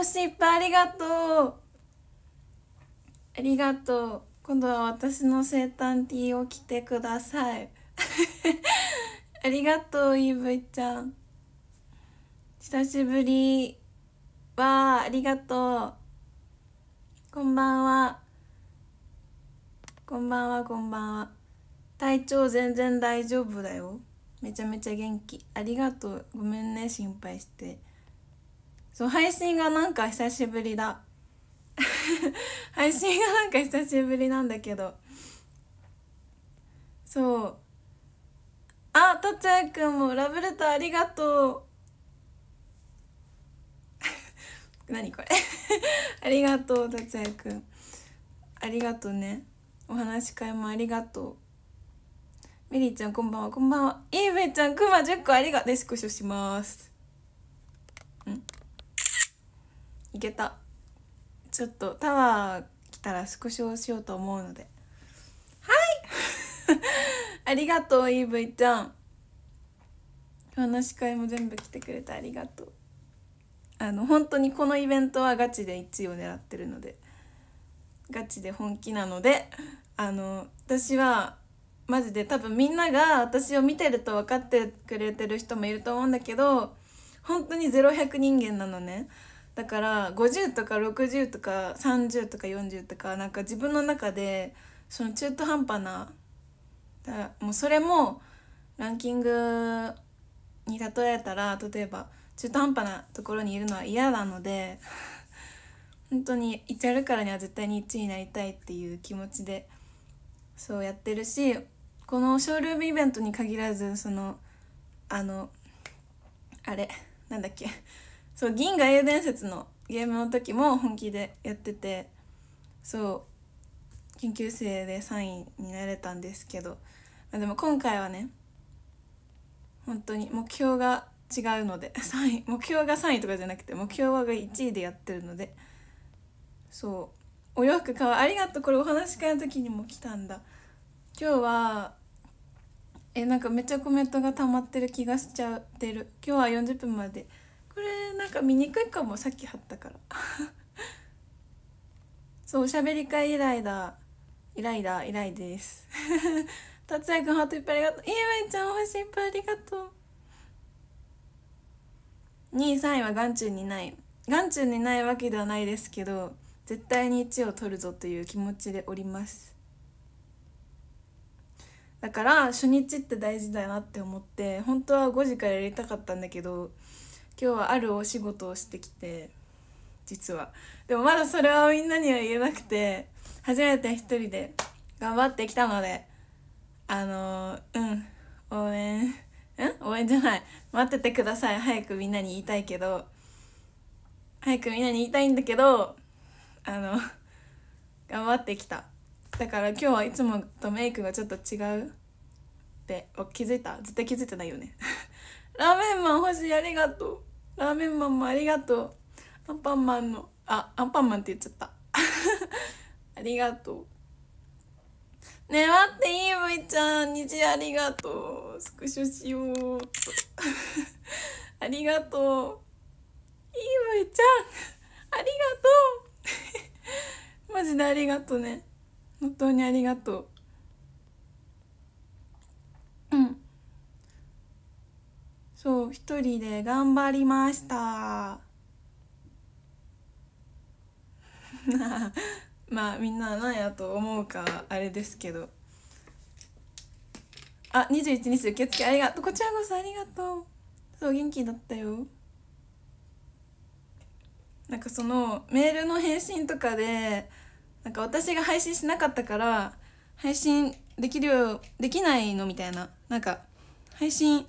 星いっぱいありがとうありがとう今度は私の生誕 T を着てください ありがとうイーブイちゃん久しぶりわあありがとうこんばんはこんばんはこんばんは体調全然大丈夫だよめちゃめちゃ元気ありがとうごめんね心配してそう配信がなんか久しぶりだ 配信がなんか久しぶりなんだけどそうあとちゃくんもラブレターありがとう 何これ ありがとうとちゃくんありがとうねお話し会もありがとうメリーちゃんこんばんはこんばんはイーベちゃんくま10個ありがとうでスクショしますいけたちょっとタワー来たらスクショをしようと思うのではい ありがとうイーブイちゃん話し会も全部来てくれてありがとうあの本当にこのイベントはガチで1位を狙ってるのでガチで本気なのであの私はマジで多分みんなが私を見てると分かってくれてる人もいると思うんだけど本当に0100人間なのねだから50とか60とか30とか40とかなんか自分の中でその中途半端なだもうそれもランキングに例えたら例えば中途半端なところにいるのは嫌なので本当に1あるからには絶対に1位になりたいっていう気持ちでそうやってるしこのショールームイベントに限らずそのあのあれなんだっけそう銀河英伝説のゲームの時も本気でやっててそう研究生で3位になれたんですけど、まあ、でも今回はね本当に目標が違うので3 位目標が3位とかじゃなくて目標が1位でやってるのでそうお洋服買うありがとうこれお話し会の時にも来たんだ今日はえなんかめっちゃコメントが溜まってる気がしちゃってる今日は40分までこれなんか見にくいかもさっき貼ったから そうおしゃべり会以来だイライライライです 達也くんハートいっぱいありがとういえまいちゃんお星いっぱいありがとう2位3位は眼中にない眼中にないわけではないですけど絶対に1を取るぞという気持ちでおりますだから初日って大事だなって思って本当は5時からやりたかったんだけど今日はあるお仕事をしてきて実はでもまだそれはみんなには言えなくて初めて一人で頑張ってきたのであのうん応援ん応援じゃない待っててください早くみんなに言いたいけど早くみんなに言いたいんだけどあの頑張ってきただから今日はいつもとメイクがちょっと違うって気づいた絶対気づいてないよね ラーメンマン欲しいありがとうラーメンマンもありがとうアンパンマンのあアンパンマンって言っちゃった ありがとうねえ待っていいブイちゃん虹ありがとうスクショしようと ありがとういいブイちゃんありがとう マジでありがとうね本当にありがとううんそう一人で頑張りました まあみんな何やと思うかあれですけどあ二21日受付ありがとうこちらこそありがとうそう元気だったよなんかそのメールの返信とかでなんか私が配信しなかったから配信できるよできないのみたいななんか配信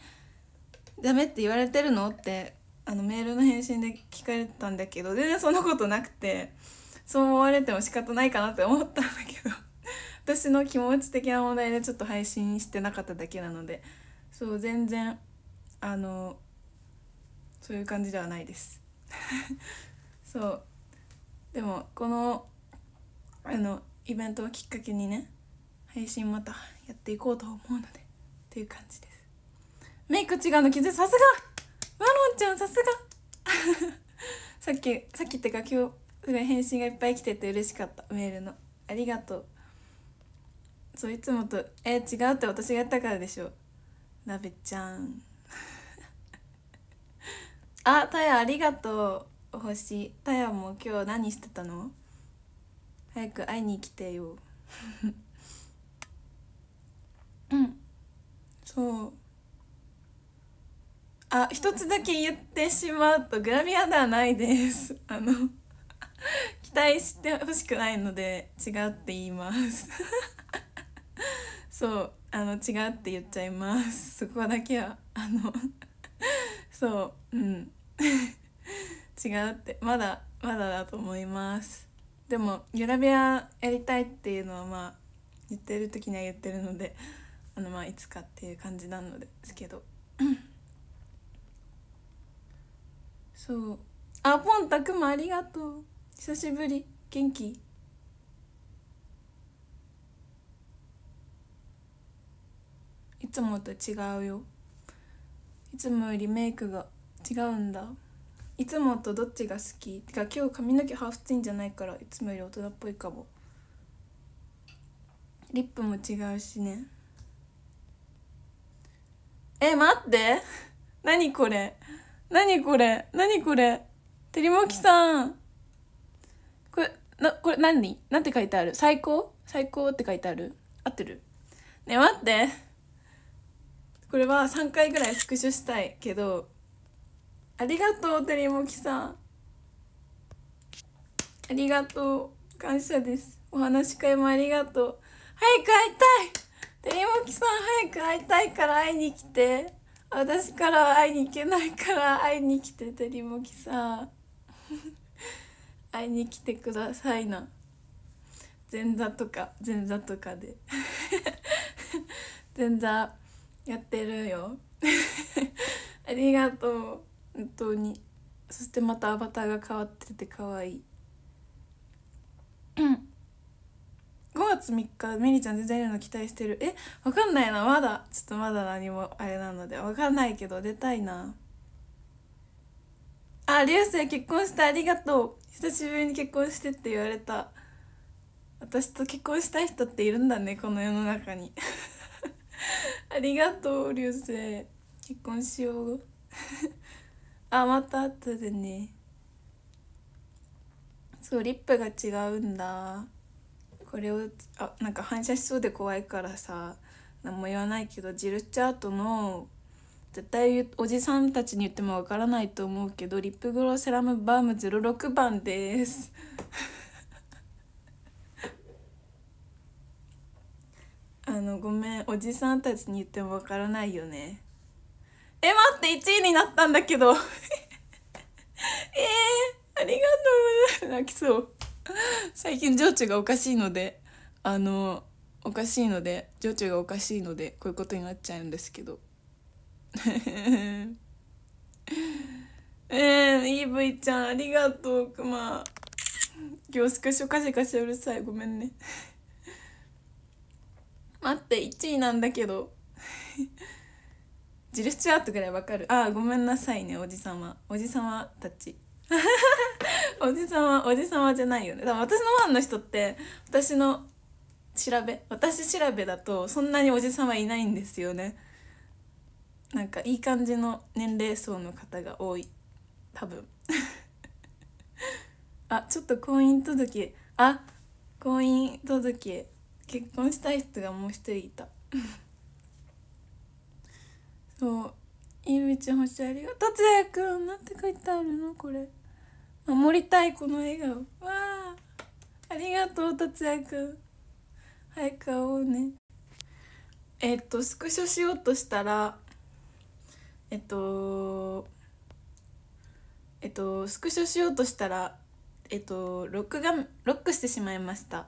ダメって言われてるの?」ってあのメールの返信で聞かれたんだけど全然そんなことなくてそう思われても仕方ないかなって思ったんだけど 私の気持ち的な問題でちょっと配信してなかっただけなのでそう全然あのそういう感じではないです そうでもこのあのイベントをきっかけにね配信またやっていこうと思うのでっていう感じですメイク違うの気づいさすがロンちゃんさすが さっきさっきってか今日すごい返信がいっぱい来てて嬉しかったメールのありがとうそういつもとえー、違うって私がやったからでしょなべちゃん あたやありがとう星たやも今日何してたの早く会いに来てよ うんそうあ一つだけ言ってしまうとグラビアではないです あの期待してほしくないので違うって言います そうあの違うって言っちゃいますそこだけはあの そううん違うってまだまだだと思いますでもグラビアやりたいっていうのはまあ言ってる時には言ってるのであのまあいつかっていう感じなのですけどそうあポンタくもありがとう久しぶり元気いつもと違うよいつもよりメイクが違うんだいつもとどっちが好きてか今日髪の毛ハーフツインじゃないからいつもより大人っぽいかもリップも違うしねえ待って何これ何これ何これてりもきさん。これ、な、これ何なんて書いてある最高最高って書いてある合ってるね待って。これは3回ぐらい復習したいけど、ありがとう、てりもきさん。ありがとう。感謝です。お話し会もありがとう。早く会いたいてりもきさん、早く会いたいから会いに来て。私からは会いに行けないから会いに来ててりもきさ 会いに来てくださいな前座とか前座とかで 前座やってるよ ありがとう本当にそしてまたアバターが変わってて可愛いうん5月3日みりちゃん全然いるの期待してるえわかんないなまだちょっとまだ何もあれなのでわかんないけど出たいなあ流星結婚してありがとう久しぶりに結婚してって言われた私と結婚したい人っているんだねこの世の中に ありがとう流星結婚しよう あまた後でねそうリップが違うんだこれをあなんか反射しそうで怖いからさ何も言わないけどジルチャートの絶対おじさんたちに言ってもわからないと思うけどリップグロセラムバーム06番です あのごめんおじさんたちに言ってもわからないよねえ待って1位になったんだけど えー、ありがとう 泣きそう 最近情緒がおかしいのであのおかしいので情緒がおかしいのでこういうことになっちゃうんですけど えー、イーブイちゃんありがとうくま今日スクショカシカシうるさいごめんね 待って1位なんだけどジルスチュアートぐらいわかるああごめんなさいねおじさまおじさまたちおじさまおじさまじゃないよね多分私のファンの人って私の調べ私調べだとそんなにおじさはいないんですよねなんかいい感じの年齢層の方が多い多分 あちょっと婚姻届あ婚姻届結婚したい人がもう一人いた そう「ゆみちゃん星ありがとう達也くんなんて書いてあるのこれ」守りたいこの笑顔わあありがとう達也くん早く会おうねえっとスクショしようとしたらえっとえっとスクショしようとしたらえっとロックがロックしてしまいました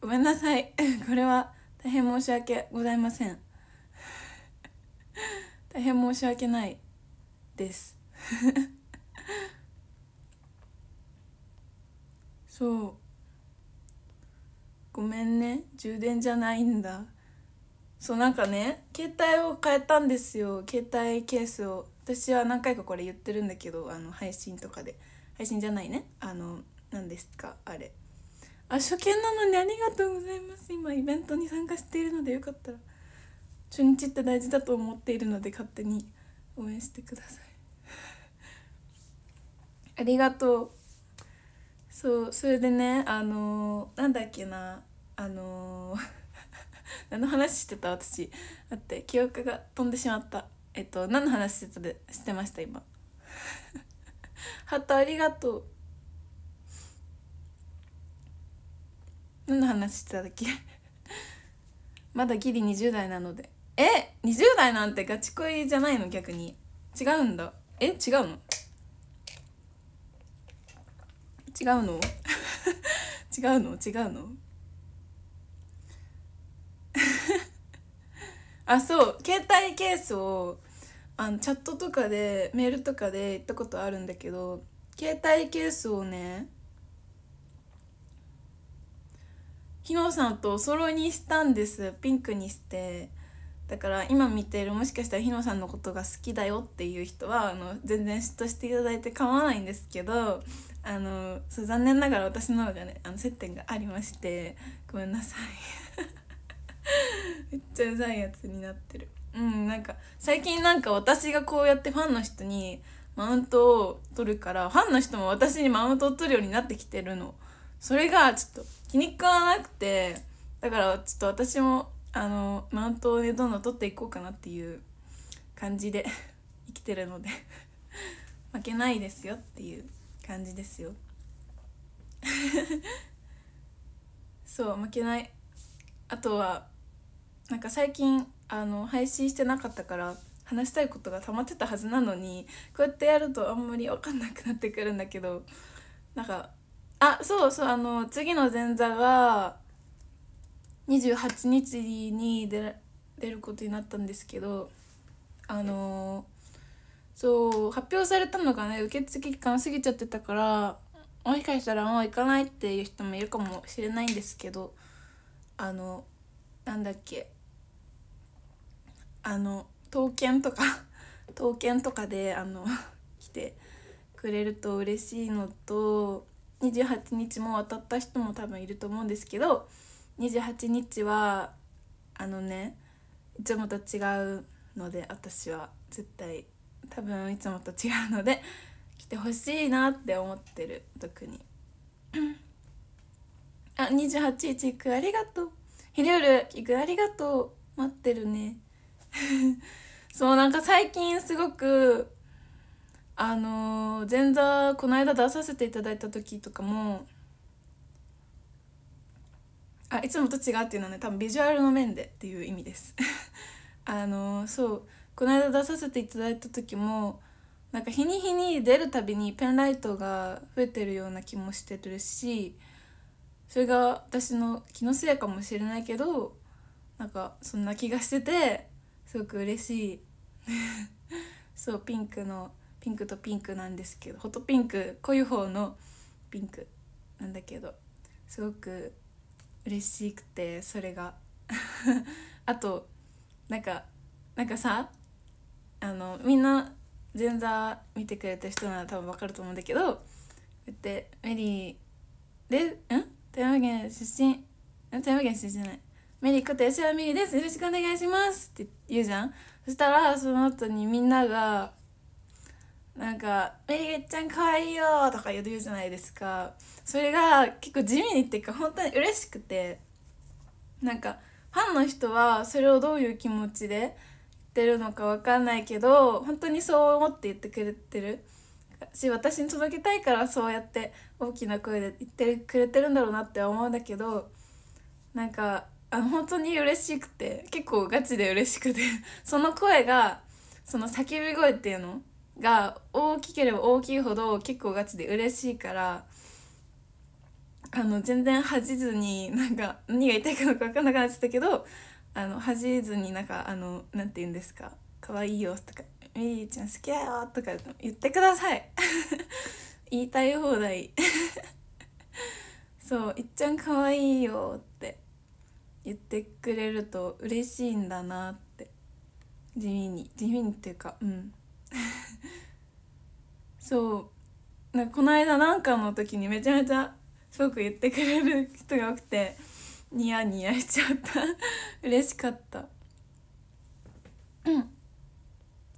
ごめんなさい これは大変申し訳ございません 大変申し訳ないです そうごめんね充電じゃないんだそうなんかね携帯を変えたんですよ携帯ケースを私は何回かこれ言ってるんだけどあの配信とかで配信じゃないねあの何ですかあれあ初見なのにありがとうございます今イベントに参加しているのでよかったら初日って大事だと思っているので勝手に応援してください ありがとうそうそれでねあのー、なんだっけなあのー、何の話してた私待って記憶が飛んでしまったえっと何の話してたでしてました今ハートありがとう何の話してただっけ まだギリ20代なのでえ20代なんてガチ恋じゃないの逆に違うんだえ違うの違うの 違うの違うの あそう携帯ケースをあのチャットとかでメールとかで言ったことあるんだけど携帯ケースをねひのさんとお揃いにしたんですピンクにしてだから今見てるもしかしたらひのさんのことが好きだよっていう人はあの全然嫉妬していただいて構わないんですけどあのそう残念ながら私の方がねあの接点がありましてごめんなさい めっちゃうざいやつになってるうんなんか最近なんか私がこうやってファンの人にマウントを取るからファンの人も私にマウントを取るようになってきてるのそれがちょっと気に食わなくてだからちょっと私もあのマウントをねどんどん取っていこうかなっていう感じで生きてるので 負けないですよっていう感じですよ そう負けないあとはなんか最近あの配信してなかったから話したいことが溜まってたはずなのにこうやってやるとあんまり分かんなくなってくるんだけどなんかあそうそうあの次の前座が28日に出ることになったんですけどあのーそう発表されたのがね受付期間過ぎちゃってたからもしかしたらもう行かないっていう人もいるかもしれないんですけどあのなんだっけあの刀剣とか 刀剣とかであの 来てくれると嬉しいのと28日も渡った人も多分いると思うんですけど28日はあのねいつもと違うので私は絶対多分いつもと違うので来てほしいなって思ってる特にあ28日行くありがとう昼夜行くありがとう待ってるね そうなんか最近すごくあの前座この間出させていただいた時とかもあいつもと違うっていうのはね多分ビジュアルの面でっていう意味です あのそうこの間出させていただいた時もなんか日に日に出るたびにペンライトが増えてるような気もしてるしそれが私の気のせいかもしれないけどなんかそんな気がしててすごく嬉しい そうピンクのピンクとピンクなんですけどホットピンク濃い方のピンクなんだけどすごく嬉しくてそれが あとなんかなんかさあのみんな前座見てくれた人なら多分分かると思うんだけどこうやってメリーでん富山県出身ん富山県出身じゃないメリーこと吉田メですよろしくお願いしますって言うじゃんそしたらその後にみんながなんか「メリーちゃんかわいいよ」とか言うじゃないですかそれが結構地味にっていうか本当に嬉しくてなんかファンの人はそれをどういう気持ちでってるのか分かんないけど本当にそう思って言ってくれてるし私に届けたいからそうやって大きな声で言ってくれてるんだろうなって思うんだけどなんかあ本当に嬉しくて結構ガチで嬉しくてその声がその叫び声っていうのが大きければ大きいほど結構ガチで嬉しいからあの全然恥じずになんか何が言いたいか分かんなくなっちゃったけどあの恥ずになんかあのなんて言うんですか可愛いよとかミリーちゃん好きだよとか言ってください 言いたい放題 そういっちゃん可愛いよって言ってくれると嬉しいんだなって地味に地味にっていうかうん そうなこの間なんかの時にめちゃめちゃすごく言ってくれる人が多くてニヤニヤしちゃった 嬉しかったうん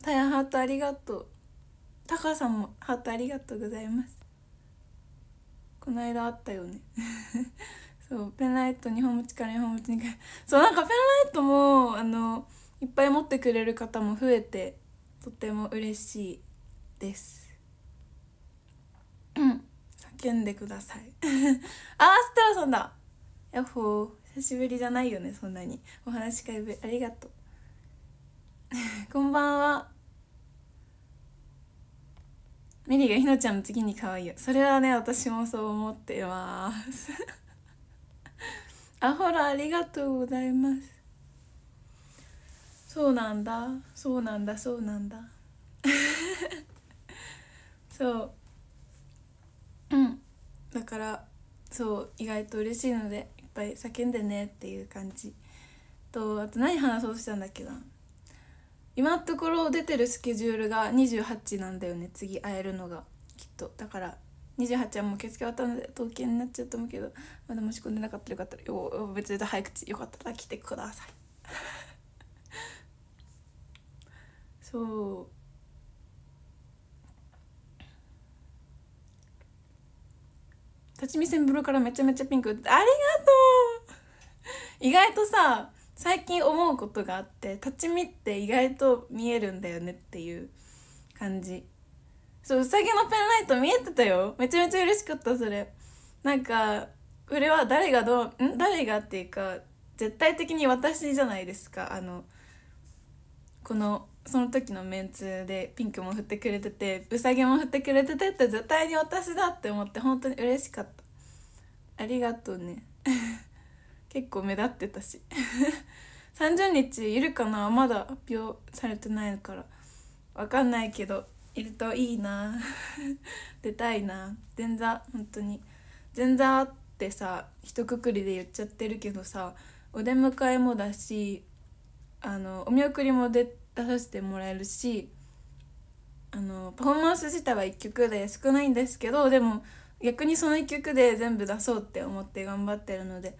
たやハートありがとうタカさんもハートありがとうございますこの間あったよね そうペンライト2本持ちから2本持ちにそうなんかペンライトもあのいっぱい持ってくれる方も増えてとても嬉しいですうん叫んでください あーステラさんだやっほー久しぶりじゃないよねそんなにお話し会ありがとう こんばんはミリがひのちゃんの次に可愛いよそれはね私もそう思ってますあほらありがとうございますそうなんだそうなんだそうなんだ そううんだからそう意外と嬉しいのでぱい叫んでねっていう感じとあと何話そうとしたんだっけな今のところ出てるスケジュールが28なんだよね次会えるのがきっとだから28はもう受付終わったので統計になっちゃうと思うけどまだ申し込んでなかったらよかったらよ別に早口よかったら来てください そう立ち見線ブルーからめちゃめちゃピンクありがとう意外とさ最近思うことがあって立ち見って意外と見えるんだよねっていう感じそううさぎのペンライト見えてたよめちゃめちゃ嬉しかったそれなんかこれは誰がどうん誰がっていうか絶対的に私じゃないですかあのこのその時のメンツでピンクも振ってくれててうさぎも振ってくれててって絶対に私だって思って本当に嬉しかったありがとうね 結構目立ってたし30 日いるかなまだ発表されてないからわかんないけどいるといいな 出たいな前座本当に前座ってさ一括りで言っちゃってるけどさお出迎えもだしあのお見送りも出て出させてもらえるしあのパフォーマンス自体は1曲で少ないんですけどでも逆にその1曲で全部出そうって思って頑張ってるので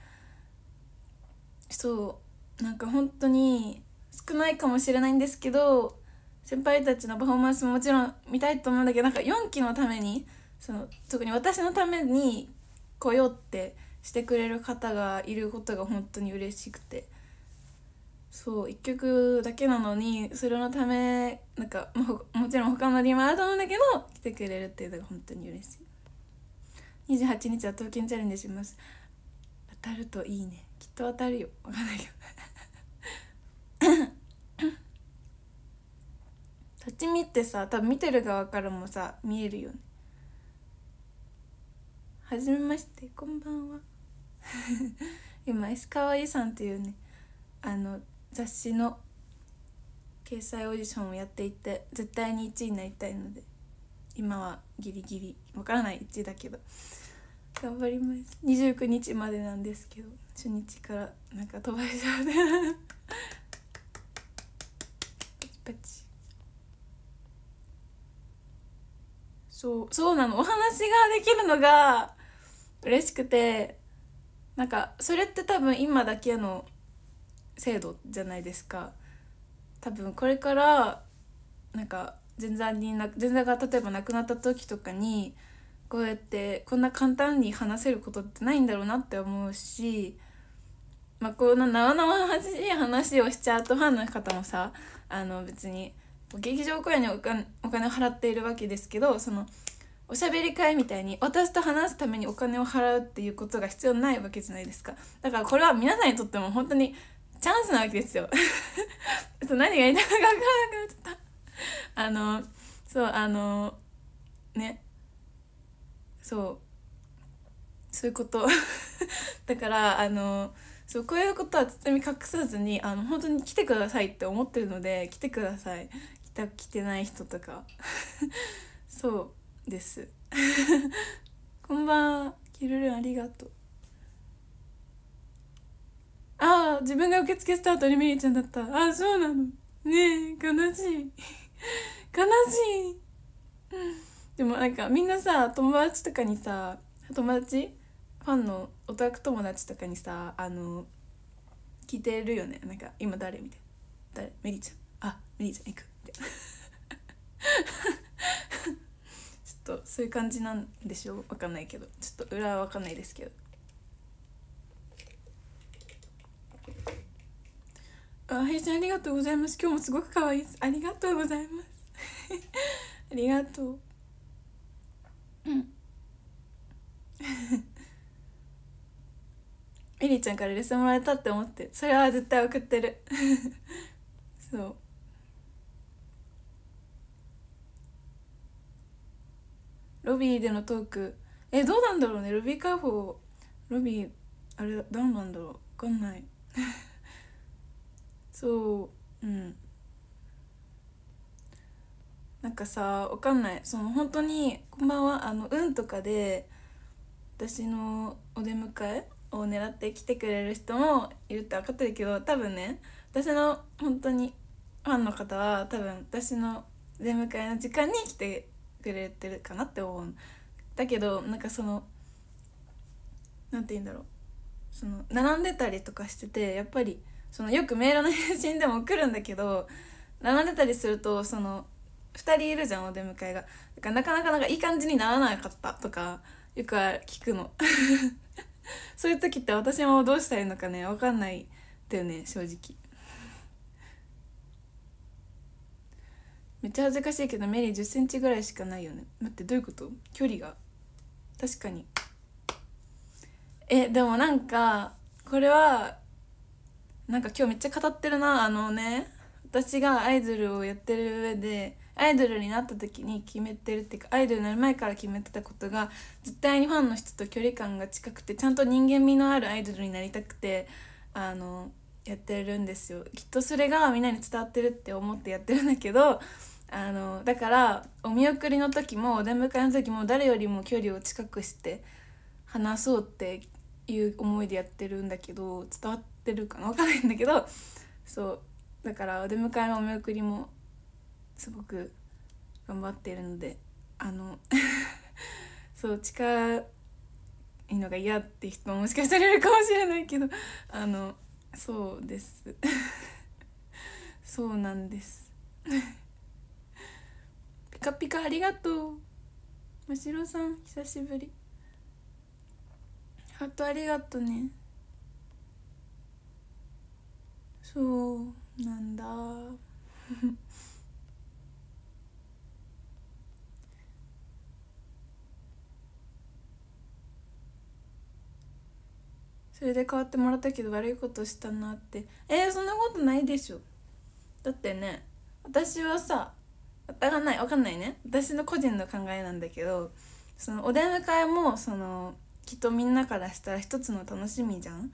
そうなんか本当に少ないかもしれないんですけど先輩たちのパフォーマンスももちろん見たいと思うんだけどなんか4期のためにその特に私のために来ようってしてくれる方がいることが本当に嬉しくて。そう1曲だけなのにそれのためなんかももちろん他のリマートなんだけど来てくれるっていうのが本当に嬉しい28日は東京チャレンジします当たるといいねきっと当たるよ分かんないけど立ち見ってさ多分見てる側からもさ見えるよねはじめましてこんばんは 今石川井さんっていうねあの雑誌の掲載オーディションをやっていって絶対に1位になりたいので今はギリギリわからない1位だけど頑張ります29日までなんですけど初日からなんか飛ばしちゃうでパチパチそうそうなのお話ができるのが嬉しくてなんかそれって多分今だけの制度じゃないですか多分これからなんか前座にな前座が例えば亡くなった時とかにこうやってこんな簡単に話せることってないんだろうなって思うし、まあ、この生々しい話をしちゃうとファンの方もさあの別に劇場公演にお金お金を払っているわけですけどそのおしゃべり会みたいに私と話すためにお金を払うっていうことが必要ないわけじゃないですかだからこれは皆さんにとっても本当にチャンスなわけですよ そう何が言いたいのか分からなくなっちゃったあのそうあのねそうそういうこと だからあのそうこういうことは包み隠さずにあの本当に来てくださいって思ってるので来てください来た来てない人とか そうですこんばんはキルルンありがとうああ自分が受付した後にメリちゃんだったああそうなのねえ悲しい 悲しいでもなんかみんなさ友達とかにさ友達ファンのオタク友達とかにさあの聞いてるよねなんか今誰みたいな誰メリちゃんあメリちゃん行くみたいな ちょっとそういう感じなんでしょうわかんないけどちょっと裏はわかんないですけどあはいちゃんありがとうございます今日もすごく可愛いですありがとうございます ありがとううんエリちゃんからレッスンもらえたって思ってそれは絶対送ってる そうロビーでのトークえどうなんだろうねロビーカーフォーロビーあれどうなんだろう分かんない そううんなんかさわかんないその本当に「こんばんは」あの「運」とかで私のお出迎えを狙って来てくれる人もいるって分かってるけど多分ね私の本当にファンの方は多分私の出迎えの時間に来てくれてるかなって思うだけどなんかその何て言うんだろうその並んでたりとかしててやっぱりそのよくメールの返信でも来るんだけど並んでたりするとその2人いるじゃんお出迎えがだからなかなかなんかいい感じにならなかったとかよく聞くの そういう時って私もどうしたらいいのかね分かんないだよね正直めっちゃ恥ずかしいけどメリー1 0センチぐらいしかないよね待ってどういうこと距離が確かにえでもなんかこれはなんか今日めっちゃ語ってるなあのね私がアイドルをやってる上でアイドルになった時に決めてるっていうかアイドルになる前から決めてたことが絶対にファンの人と距離感が近くてちゃんと人間味のあるアイドルになりたくてあのやってるんですよきっとそれがみんなに伝わってるって思ってやってるんだけどあのだからお見送りの時もお出迎えの時も誰よりも距離を近くして話そうっていう思いでやってるんだけど伝わってるかな分かんないんだけどそうだからお出迎えもお見送りもすごく頑張ってるのであの そう近いのが嫌って人ももしかしたらいるかもしれないけどあのそうです そうなんです ピカピカありがとうむしろさん久しぶりハートありがとねそうなんだ それで変わってもらったけど悪いことしたなってえー、そんなことないでしょだってね私はさわかんないわかんないね私の個人の考えなんだけどそのお出迎えもそのきっとみんなからしたら一つの楽しみじゃん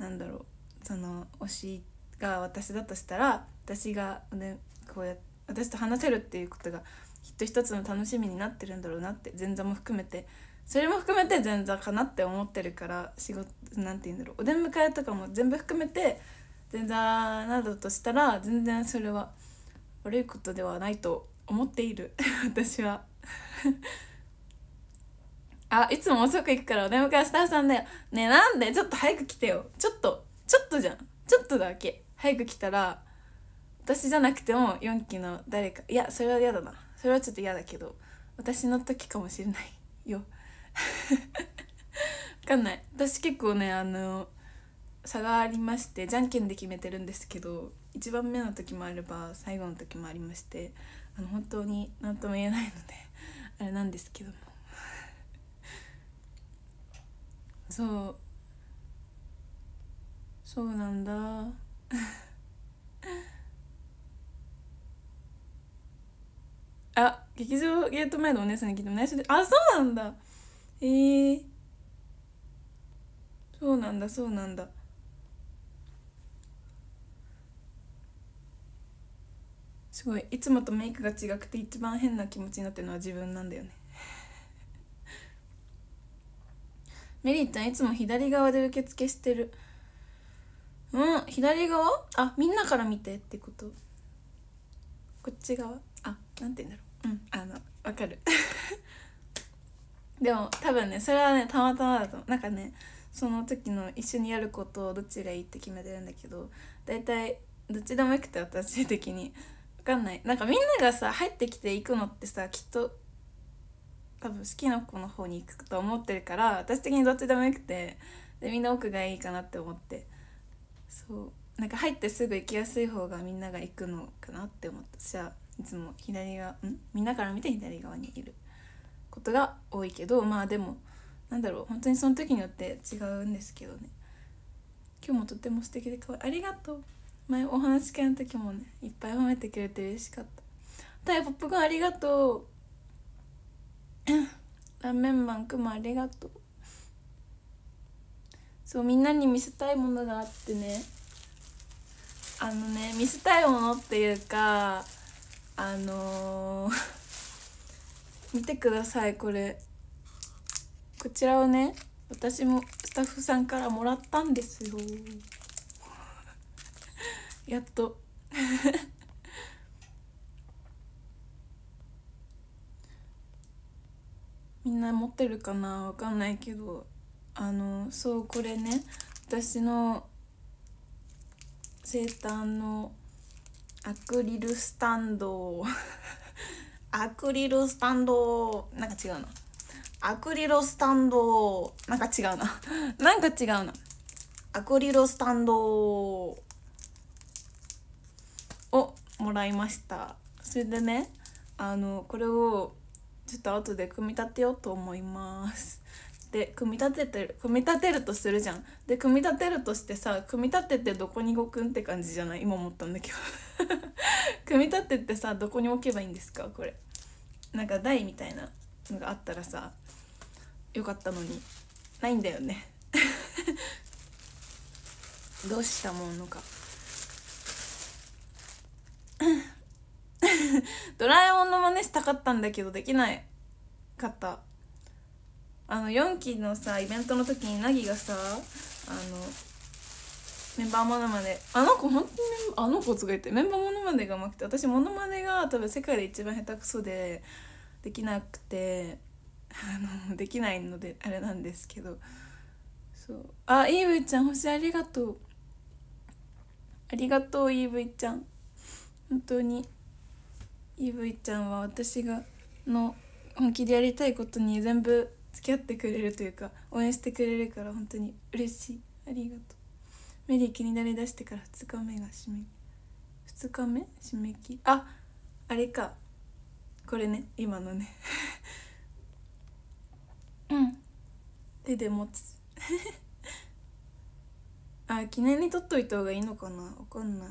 なんだろうその推しが私だとしたら私が、ね、こうや私と話せるっていうことがきっと一つの楽しみになってるんだろうなって前座も含めてそれも含めて前座かなって思ってるから仕事なんて言うんだろうお出迎えとかも全部含めて前座などとしたら全然それは悪いことではないと思っている 私はあいつも遅く行くからお出迎えスタッフさんだよねえなんでちょっと早く来てよちょっとちょっとじゃんちょっとだけ早く来たら私じゃなくても4期の誰かいやそれは嫌だなそれはちょっと嫌だけど私の時かもしれないよ分 かんない私結構ねあの差がありましてじゃんけんで決めてるんですけど1番目の時もあれば最後の時もありましてあの本当に何とも言えないのであれなんですけどもそうそうなんだあ劇場ゲート前のお姉さんに聞いても内緒であそうなんだえー、そうなんだそうなんだすごいいつもとメイクが違くて一番変な気持ちになってるのは自分なんだよねメリットはいつも左側で受付してるうん左側あみんなから見てってことこっち側あなんて言うんだろううんあのわかる でも多分ねそれはねたまたまだと思うなんかねその時の一緒にやることをどっちがいいって決めてるんだけど大体どっちでもよくて私的に分かんないなんかみんながさ入ってきて行くのってさきっと多分好きな子の方に行くと思ってるから私的にどっちでもよくてでみんな奥がいいかなって思ってそうなんか入ってすぐ行きやすい方がみんなが行くのかなって思ったゃはいつも左側んみんなから見て左側にいることが多いけどまあでもなんだろう本当にその時によって違うんですけどね今日もとっても素敵で可愛いありがとう前お話し会の時もねいっぱい褒めてくれて嬉しかったたイポップコーンありがとうラーメンマンくまありがとうそうみんなに見せたいものがあってねあのね見せたいものっていうかあのー、見てくださいこれこちらをね私もスタッフさんからもらったんですよやっと みんな持ってるかなわかんないけどあのそうこれね私の生誕のアクリルスタンドアクリルスタンドなんか違うなアクリルスタンドなんか違うななんか違うなアクリルスタンドを もらいましたそれでねあのこれをちょっと後で組み立てようと思いますで組み立ててる組み立てるとするじゃんで組み立てるとしてさ組み立ててどこに置くんって感じじゃない今思ったんだけど 組み立ててさどこに置けばいいんですかこれなんか台みたいなのがあったらさよかったのにないんだよね どうしたものか ドラえもんの真似したかったんだけどできないかったあの4期のさイベントの時に凪がさあのメンバーものまねあの子本当にあの子とか言ってメンバーものまねがうまくて私ものまねが多分世界で一番下手くそでできなくてあのできないのであれなんですけどそうあイーブイちゃん星ありがとうありがとうイーブイちゃん本当にイブイちゃんは私がの本気でやりたいことに全部付き合ってくれるというか応援してくれるから本当に嬉しいありがとうメリー気になりだしてから2日目が締め2日目締め切りああれかこれね今のね うん手で持つ あ記念に取っといた方がいいのかな分かんない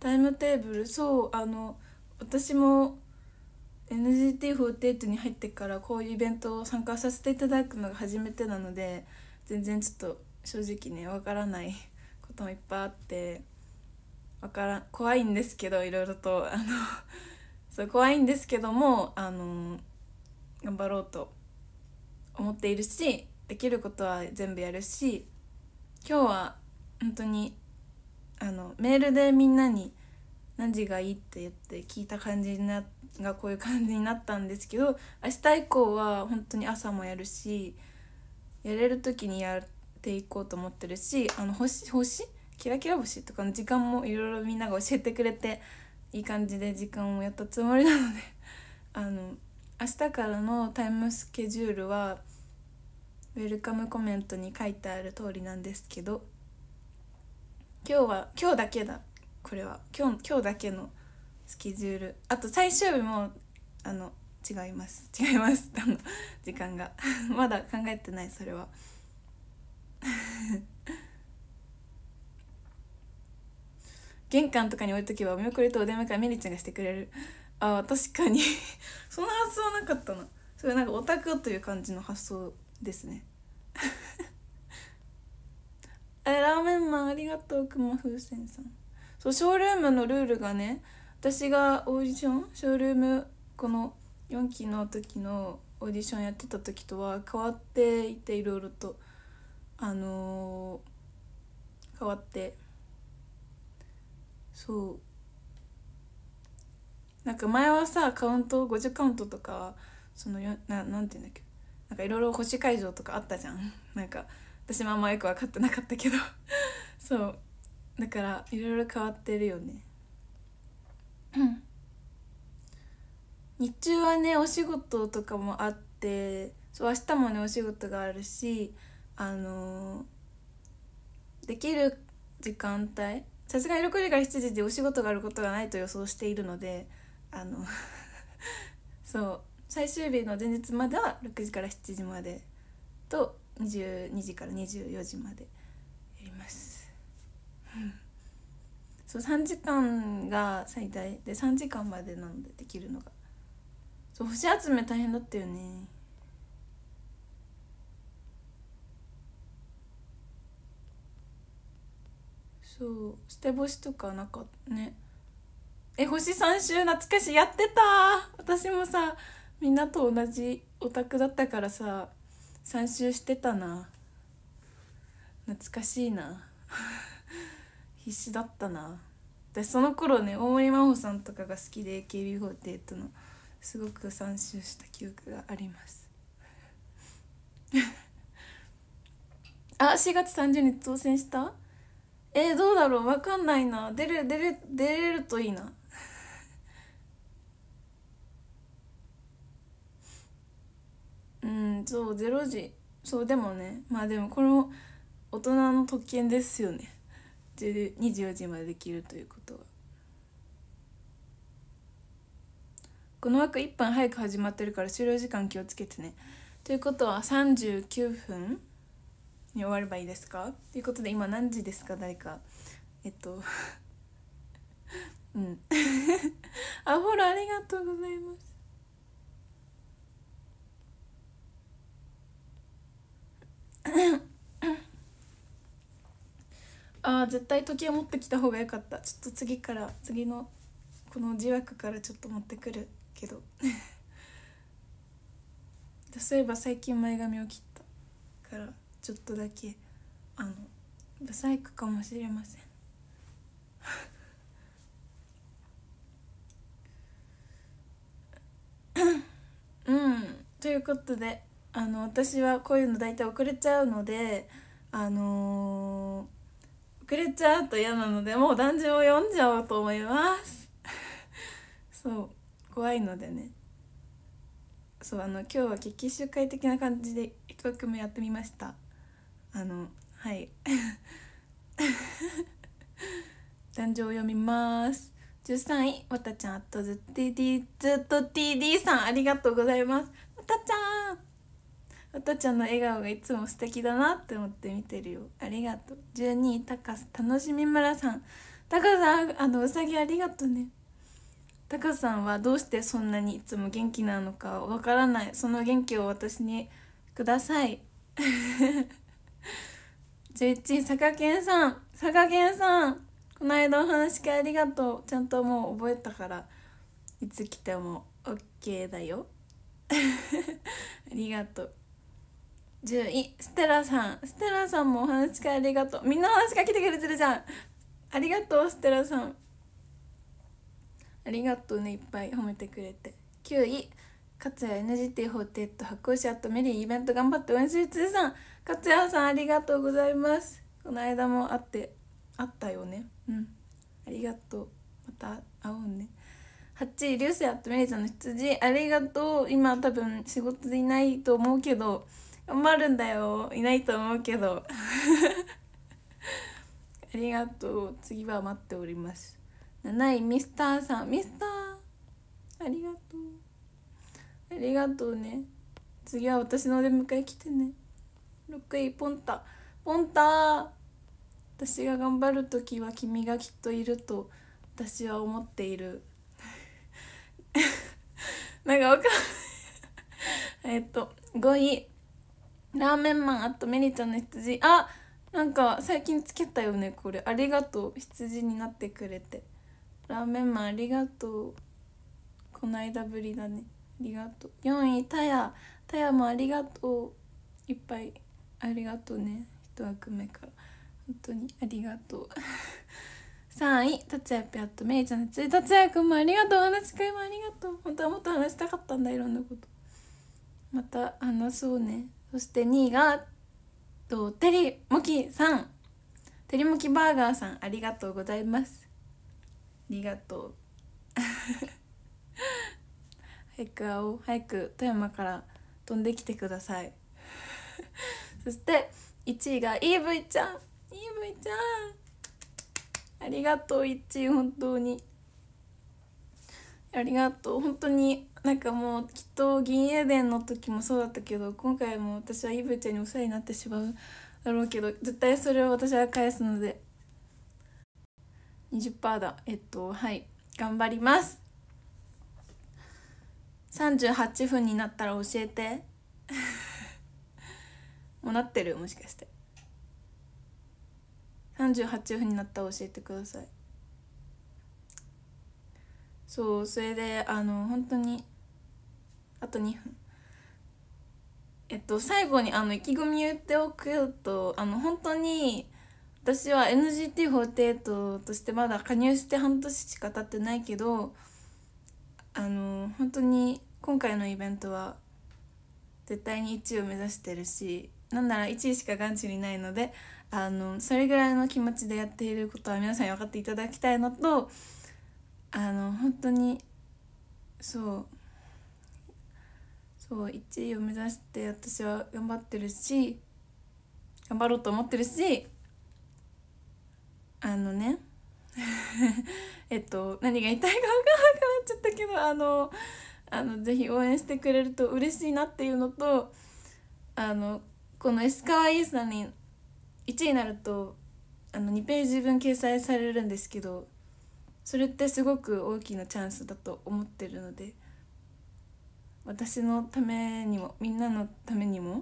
タイムテーブルそうあの私も NGT48 に入ってからこういうイベントを参加させていただくのが初めてなので全然ちょっと正直ねわからないこともいっぱいあってわから怖いんですけどいろいろとあの そう怖いんですけどもあの頑張ろうと思っているしできることは全部やるし今日は本当にあのメールでみんなに何時がいいって言って聞いた感じながこういう感じになったんですけど明日以降は本当に朝もやるしやれる時にやっていこうと思ってるしあの星星キラキラ星とかの時間もいろいろみんなが教えてくれていい感じで時間をやったつもりなので あの明日からのタイムスケジュールはウェルカムコメントに書いてある通りなんですけど今日は今日だけだこれは今日今日だけのスケジュールあと最終日もあの違います違います時間が まだ考えてないそれは玄関とかに置いとけばお見送りとお出迎えメリちゃんがしてくれるあ確かに そんな発想なかったなそれなんかオタクという感じの発想ですねえ ラーメンマンありがとうくま風船さんそうショールームのルールがね私がオーディションショールームこの4期の時のオーディションやってた時とは変わっていていろいろとあのー、変わってそうなんか前はさカウント50カウントとかそのよななんて言うんだっけなんかいろいろ星会場とかあったじゃんなんか私もあんまよく分かってなかったけど そうだからいろいろ変わってるよね日中はねお仕事とかもあってそう明日もねお仕事があるしあのー、できる時間帯さすがに6時から7時でお仕事があることがないと予想しているのであの そう最終日の前日までは6時から7時までと22時から24時までやります。そう3時間が最大で3時間までなのでできるのがそう星集め大変だったよねそう捨て星とかなんかねえ星3周懐かしいやってた私もさみんなと同じオタクだったからさ3周してたな懐かしいな必死だったな私その頃ね大森真帆さんとかが好きで警備法廷とのすごく参集した記憶があります あ4月30日当選したえー、どうだろう分かんないな出る出る出れるといいな うんそう0時そうでもねまあでもこれも大人の特権ですよね24時までできるということはこの枠1分早く始まってるから終了時間気をつけてねということは39分に終わればいいですかということで今何時ですか誰かえっと うんあフォローありがとうございます ああ絶対時計持ってきた方が良かったちょっと次から次のこの字枠からちょっと持ってくるけど そういえば最近前髪を切ったからちょっとだけあのブサイクかもしれませんうんということであの私はこういうの大体遅れちゃうのであのーくれちゃうと嫌なのでもう男児を読んじゃおうと思いますそう怖いのでねそうあの今日は決起集会的な感じで一曲目やってみましたあのはい壇上 を読みます13位わたちゃんとずっと TD ずっと TD さんありがとうございますわたちゃんおとちゃんの笑顔がいつも素敵だなって思って見てるよありがとう12位たか楽しみ村さんたかさんあのうさぎありがとうねたかさんはどうしてそんなにいつも元気なのかわからないその元気を私にください11位佐賀健さん佐賀健さんこの間お話し会ありがとうちゃんともう覚えたからいつ来ても OK だよ ありがとう10位ステラさんステラさんもお話し会ありがとうみんなお話しか来てくれてるじゃんありがとうステラさんありがとうねいっぱい褒めてくれて9位勝也 NGT48 発行者とメリーイベント頑張って応援するつさん勝也さんありがとうございますこの間も会って会ったよねうんありがとうまた会おうね8位流星あとメリーさんの羊ありがとう今多分仕事でいないと思うけど頑張るんだよいないと思うけど ありがとう次は待っております7位ミスターさんミスターありがとうありがとうね次は私のお出迎え来てね6位ポンタポンタ私が頑張る時は君がきっといると私は思っている なんかわかんないえっと5位ラーメンマンあとメリちゃんの羊あなんか最近つけたよねこれありがとう羊になってくれてラーメンマンありがとうこないだぶりだねありがとう4位たやたやもありがとういっぱいありがとうね1枠目から本当にありがとう3位 達也ぴゃっとめいちゃんのつい達也くんもありがとう話し会もありがとう本当はもっと話したかったんだいろんなことまた話そうねそして2位がとテリモキさんテリモキバーガーさんありがとうございますありがとう 早く青早く富山から飛んできてください そして1位がイーブイちゃんイーブイちゃんありがとう1位本当にありがとう本当になんかもうきっと銀英伝の時もそうだったけど今回も私はイブちゃんにお世話になってしまうだろうけど絶対それを私は返すので20%だえっとはい頑張ります38分になったら教えて もうなってるもしかして38分になったら教えてくださいそうそれであの本当にあと2分えっと最後にあの意気込み言っておくとあの本当に私は NGT48 としてまだ加入して半年しか経ってないけどあの本当に今回のイベントは絶対に1位を目指してるしなんなら1位しか眼中にないのであのそれぐらいの気持ちでやっていることは皆さんに分かっていただきたいのとあの本当にそうそう1位を目指して私は頑張ってるし頑張ろうと思ってるしあのね えっと何が言いたいか分からなくなっちゃったけどあのあのぜひ応援してくれると嬉しいなっていうのとあのこの「S カワイイさ」んに1位になるとあの2ページ分掲載されるんですけどそれってすごく大きなチャンスだと思ってるので私のためにもみんなのためにもわ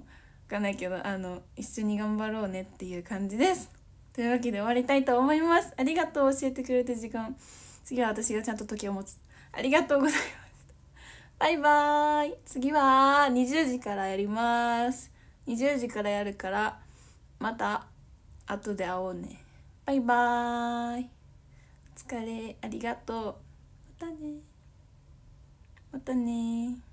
かんないけどあの一緒に頑張ろうねっていう感じですというわけで終わりたいと思いますありがとう教えてくれた時間次は私がちゃんと時を持つありがとうございましたバイバーイ次は20時からやります20時からやるからまた後で会おうねバイバーイ疲れありがとうまたねまたね